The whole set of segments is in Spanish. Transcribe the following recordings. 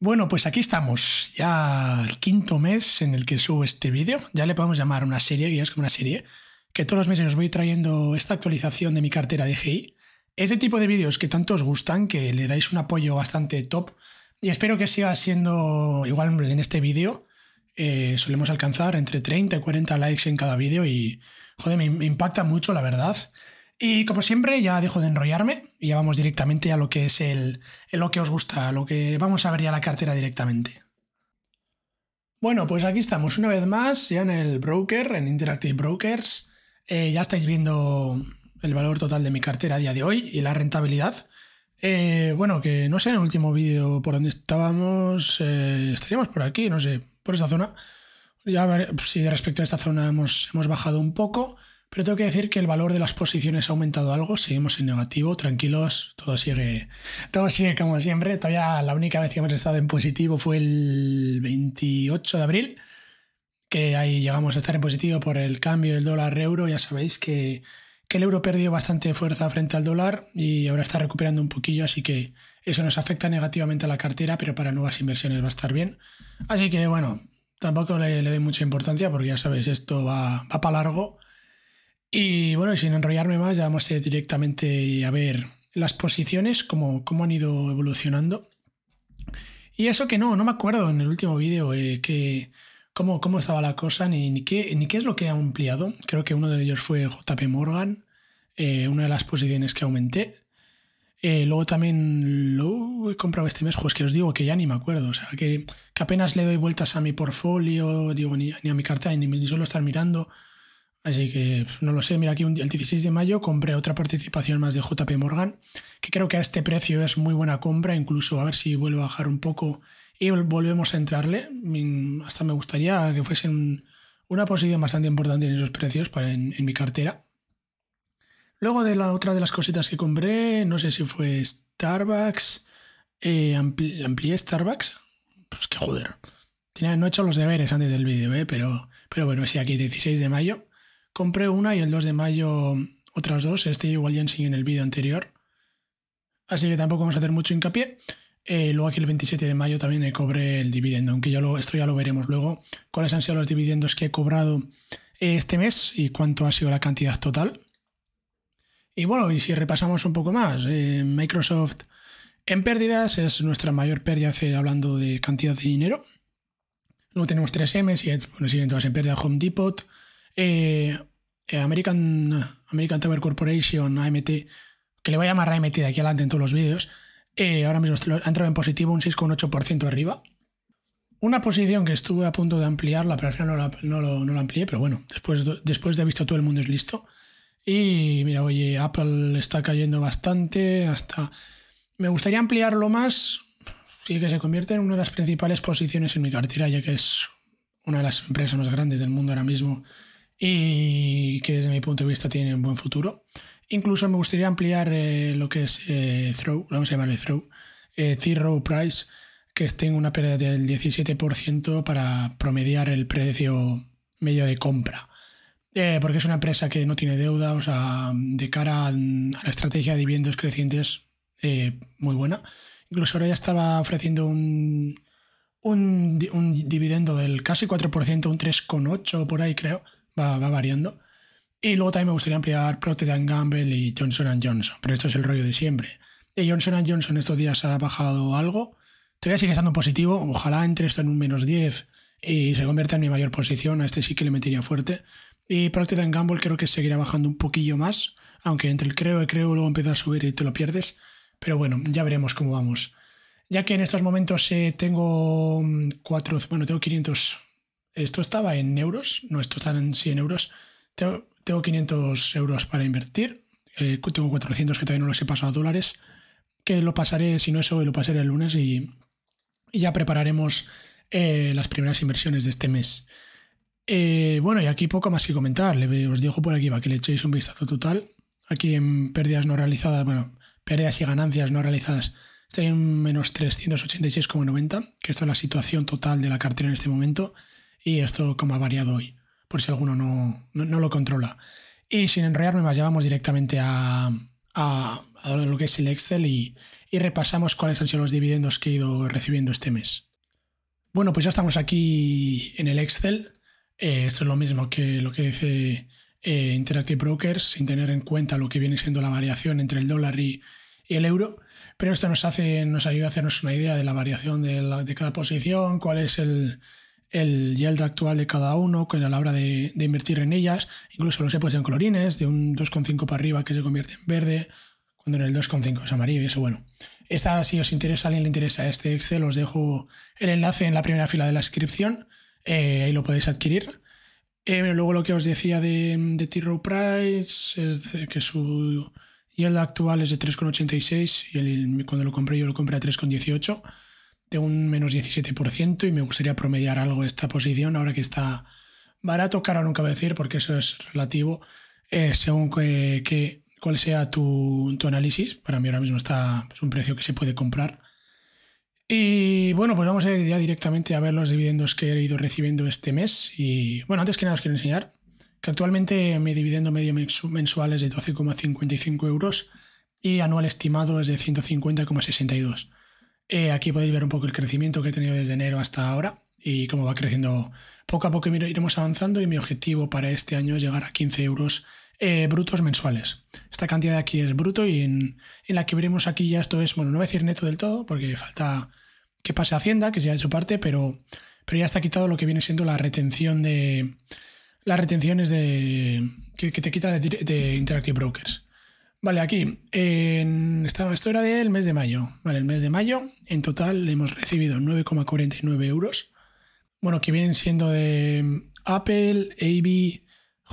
Bueno, pues aquí estamos, ya el quinto mes en el que subo este vídeo. Ya le podemos llamar una serie, ya es como una serie, que todos los meses os voy trayendo esta actualización de mi cartera de GI. Ese tipo de vídeos que tanto os gustan, que le dais un apoyo bastante top, y espero que siga siendo igual en este vídeo. Eh, solemos alcanzar entre 30 y 40 likes en cada vídeo y, joder, me impacta mucho, la verdad. Y como siempre, ya dejo de enrollarme y ya vamos directamente a lo que es el, lo que os gusta, a lo que vamos a ver ya la cartera directamente. Bueno, pues aquí estamos una vez más, ya en el broker, en Interactive Brokers. Eh, ya estáis viendo el valor total de mi cartera a día de hoy y la rentabilidad. Eh, bueno, que no sé en el último vídeo por dónde estábamos, eh, estaríamos por aquí, no sé, por esta zona. Ya ver si respecto a esta zona hemos, hemos bajado un poco. Pero tengo que decir que el valor de las posiciones ha aumentado algo, seguimos en negativo, tranquilos, todo sigue, todo sigue como siempre. Todavía la única vez que hemos estado en positivo fue el 28 de abril, que ahí llegamos a estar en positivo por el cambio del dólar-euro. Ya sabéis que, el euro perdió bastante fuerza frente al dólar y ahora está recuperando un poquillo, así que eso nos afecta negativamente a la cartera, pero para nuevas inversiones va a estar bien. Así que bueno, tampoco le, le doy mucha importancia porque ya sabéis, esto va, va para largo y bueno, sin enrollarme más, ya vamos a ir directamente a ver las posiciones, cómo, cómo han ido evolucionando. Y eso que no, no me acuerdo en el último vídeo eh, cómo, cómo estaba la cosa, ni, qué, ni qué es lo que ha ampliado. Creo que uno de ellos fue JP Morgan, eh, una de las posiciones que aumenté. Eh, luego también lo he comprado este mes, pues que os digo que ya ni me acuerdo, o sea, que, apenas le doy vueltas a mi portfolio, digo, ni, a mi cartera, ni, ni suelo estar mirando. Así que pues, no lo sé, mira aquí el 16 de mayo compré otra participación más de JP Morgan, que creo que a este precio es muy buena compra, incluso a ver si vuelve a bajar un poco y volvemos a entrarle. Hasta me gustaría que fuese una posición bastante importante en esos precios para en, mi cartera. Luego de la otra de las cositas que compré, no sé si fue Starbucks, eh, amplié Starbucks, pues qué joder. no he hecho los deberes antes del vídeo, eh, pero, pero bueno, sí, aquí 16 de mayo compré una y el 2 de mayo otras dos. Este igual ya enseñé en el vídeo anterior. Así que tampoco vamos a hacer mucho hincapié. Eh, luego aquí el 27 de mayo también me cobré el dividendo, aunque ya lo, esto ya lo veremos luego. Cuáles han sido los dividendos que he cobrado eh, este mes y cuánto ha sido la cantidad total. Y bueno, y si repasamos un poco más, eh, Microsoft en pérdidas es nuestra mayor pérdida hablando de cantidad de dinero. Luego tenemos 3M, y bueno, siguen todas en pérdida Home Depot, eh, eh, American, American Tower Corporation, AMT, que le voy a llamar AMT de aquí adelante en todos los vídeos, eh, ahora mismo ha entrado en positivo un 6,8% arriba. Una posición que estuve a punto de ampliarla, pero al final no la, amplié, pero bueno, después, después de haber visto todo el mundo es listo. Y mira, oye, Apple está cayendo bastante, hasta... Me gustaría ampliarlo más y que se convierte en una de las principales posiciones en mi cartera, ya que es una de las empresas más grandes del mundo ahora mismo y que desde mi punto de vista tiene un buen futuro. Incluso me gustaría ampliar eh, lo que es eh, Throw, lo vamos a llamarle Throw, eh, Price, que esté en una pérdida del 17% para promediar el precio medio de compra. Eh, porque es una empresa que no tiene deuda, o sea, de cara a, la estrategia de dividendos crecientes, muy buena. Incluso ahora ya estaba ofreciendo un, un, un dividendo del casi 4%, un 3,8% por ahí creo, va, variando. Y luego también me gustaría ampliar Procter Gamble y Johnson Johnson, pero esto es el rollo de siempre. De Johnson Johnson estos días ha bajado algo, todavía sigue estando positivo, ojalá entre esto en un menos 10 y se convierta en mi mayor posición, a este sí que le metería fuerte. Y Procter Gamble creo que seguirá bajando un poquillo más, aunque entre el creo y creo luego empieza a subir y te lo pierdes, pero bueno, ya veremos cómo vamos. Ya que en estos momentos eh, tengo mm, cuatro, bueno, tengo 500 esto estaba en euros, no, esto está en 100 euros. Tengo, 500 euros para invertir, eh, tengo 400 que todavía no los he pasado a dólares, que lo pasaré, si no es hoy, lo pasaré el lunes y, ya prepararemos eh, las primeras inversiones de este mes. Eh, bueno, y aquí poco más que comentar. Os dejo por aquí para que le echéis un vistazo total. Aquí en pérdidas no realizadas, bueno, pérdidas y ganancias no realizadas, estoy en menos 386,90, que esto es la situación total de la cartera en este momento y esto como ha variado hoy, por si alguno no, lo controla. Y sin enrollarme más, llevamos directamente a, lo que es el Excel y, repasamos cuáles han sido los dividendos que he ido recibiendo este mes. Bueno, pues ya estamos aquí en el Excel. Eh, esto es lo mismo que lo que dice eh, Interactive Brokers, sin tener en cuenta lo que viene siendo la variación entre el dólar y, el euro, pero esto nos, hace, nos ayuda a hacernos una idea de la variación de cada posición, cuál es el, el yield actual de cada uno con a la hora de, invertir en ellas. Incluso los he puesto en colorines, de un 2,5 para arriba que se convierte en verde, cuando en el 2,5 es amarillo y eso bueno. Esta, si os interesa, a alguien le interesa este Excel, os dejo el enlace en la primera fila de la descripción, eh, ahí lo podéis adquirir. Eh, luego lo que os decía de, de t Price es que su yield actual es de 3,86 y cuando lo compré yo lo compré a 3,18 un menos 17% y me gustaría promediar algo esta posición ahora que está barato, caro nunca voy a decir porque eso es relativo eh, según que, cuál sea tu, análisis. Para mí ahora mismo está es pues, un precio que se puede comprar. Y bueno, pues vamos a ir ya directamente a ver los dividendos que he ido recibiendo este mes. Y bueno, antes que nada os quiero enseñar que actualmente mi dividendo medio mensual es de 12,55 euros y anual estimado es de 150,62. Eh, aquí podéis ver un poco el crecimiento que he tenido desde enero hasta ahora y cómo va creciendo poco a poco iremos avanzando y mi objetivo para este año es llegar a 15 euros eh, brutos mensuales. Esta cantidad de aquí es bruto y en, la que veremos aquí ya esto es, bueno, no voy a decir neto del todo porque falta que pase Hacienda, que sea de su parte, pero, pero ya está quitado lo que viene siendo la retención de... Las retenciones de, que, te quita de Interactive Brokers. Vale, aquí, en, esta esto era del mes de mayo. Vale, el mes de mayo, en total hemos recibido 9,49 euros. Bueno, que vienen siendo de Apple, AB,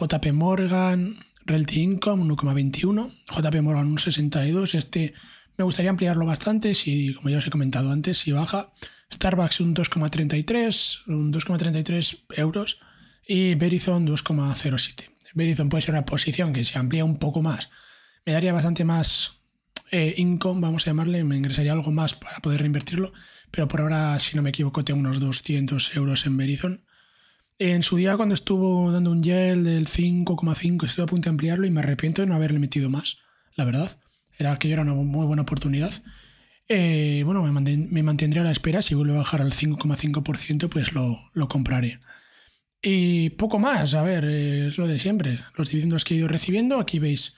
JP Morgan, Realty Income 1,21, JP Morgan 1,62 Este me gustaría ampliarlo bastante, si, como ya os he comentado antes, si baja. Starbucks un 2,33, un 2,33 euros y Verizon 2,07. Verizon puede ser una posición que se amplía un poco más me daría bastante más eh, income, vamos a llamarle, me ingresaría algo más para poder reinvertirlo, pero por ahora, si no me equivoco, tengo unos 200 euros en Verizon. En su día, cuando estuvo dando un gel del 5,5, estuve a punto de ampliarlo y me arrepiento de no haberle metido más, la verdad. Era que era una muy buena oportunidad. Eh, bueno, me, mantendré a la espera. Si vuelve a bajar al 5,5%, pues lo, lo, compraré. Y poco más, a ver, eh, es lo de siempre. Los dividendos que he ido recibiendo, aquí veis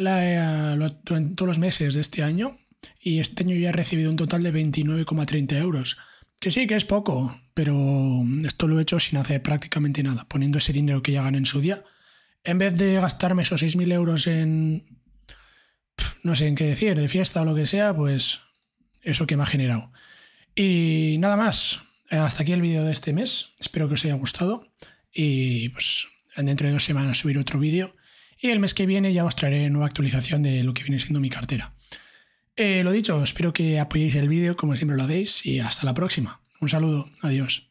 la, eh, todos los meses de este año y este año ya he recibido un total de 29,30 euros. Que sí, que es poco, pero esto lo he hecho sin hacer prácticamente nada, poniendo ese dinero que ya gano en su día. En vez de gastarme esos 6.000 euros en, no sé en qué decir, de fiesta o lo que sea, pues eso que me ha generado. Y nada más, hasta aquí el vídeo de este mes, espero que os haya gustado y pues dentro de dos semanas subir otro vídeo y el mes que viene ya os traeré nueva actualización de lo que viene siendo mi cartera. Eh, lo dicho, espero que apoyéis el vídeo como siempre lo hacéis y hasta la próxima. Un saludo, adiós.